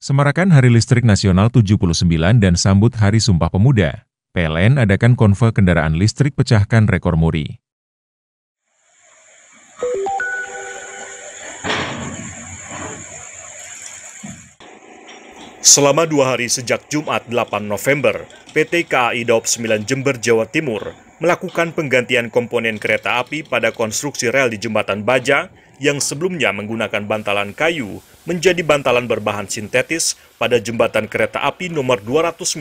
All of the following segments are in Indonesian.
Semarakan Hari Listrik Nasional 79 dan sambut Hari Sumpah Pemuda, PLN adakan konvoi kendaraan listrik pecahkan rekor muri. Selama dua hari sejak Jumat 8 November, PT KAI Daup 9 Jember, Jawa Timur melakukan penggantian komponen kereta api pada konstruksi rel di Jembatan Baja yang sebelumnya menggunakan bantalan kayu menjadi bantalan berbahan sintetis pada jembatan kereta api nomor 291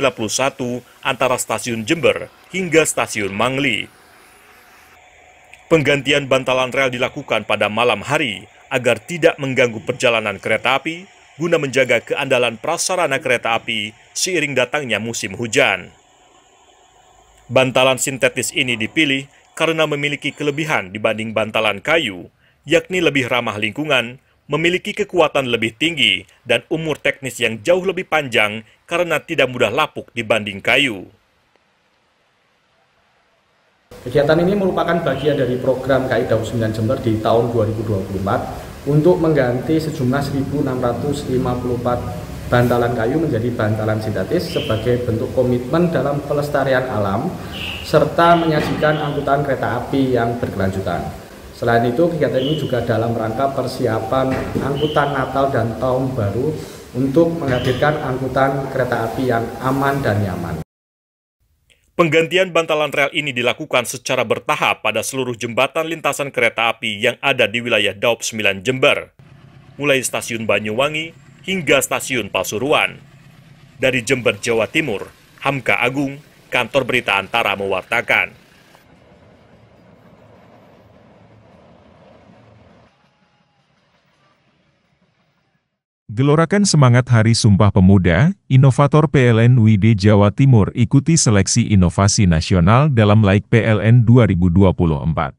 antara stasiun Jember hingga stasiun Mangli. Penggantian bantalan rel dilakukan pada malam hari agar tidak mengganggu perjalanan kereta api guna menjaga keandalan prasarana kereta api seiring datangnya musim hujan. Bantalan sintetis ini dipilih karena memiliki kelebihan dibanding bantalan kayu, yakni lebih ramah lingkungan memiliki kekuatan lebih tinggi dan umur teknis yang jauh lebih panjang karena tidak mudah lapuk dibanding kayu. Kegiatan ini merupakan bagian dari program KI Daud 9 Jember di tahun 2024 untuk mengganti sejumlah 1.654 bantalan kayu menjadi bantalan sintetis sebagai bentuk komitmen dalam pelestarian alam serta menyajikan angkutan kereta api yang berkelanjutan. Selain itu, kegiatan ini juga dalam rangka persiapan angkutan Natal dan Tahun Baru untuk menghadirkan angkutan kereta api yang aman dan nyaman. Penggantian bantalan rel ini dilakukan secara bertahap pada seluruh jembatan lintasan kereta api yang ada di wilayah Daup 9 Jember, mulai stasiun Banyuwangi hingga stasiun Pasuruan. Dari Jember, Jawa Timur, Hamka Agung, Kantor Berita Antara mewartakan. Gelorakan semangat Hari Sumpah Pemuda, inovator PLN WID Jawa Timur ikuti seleksi inovasi nasional dalam like PLN 2024.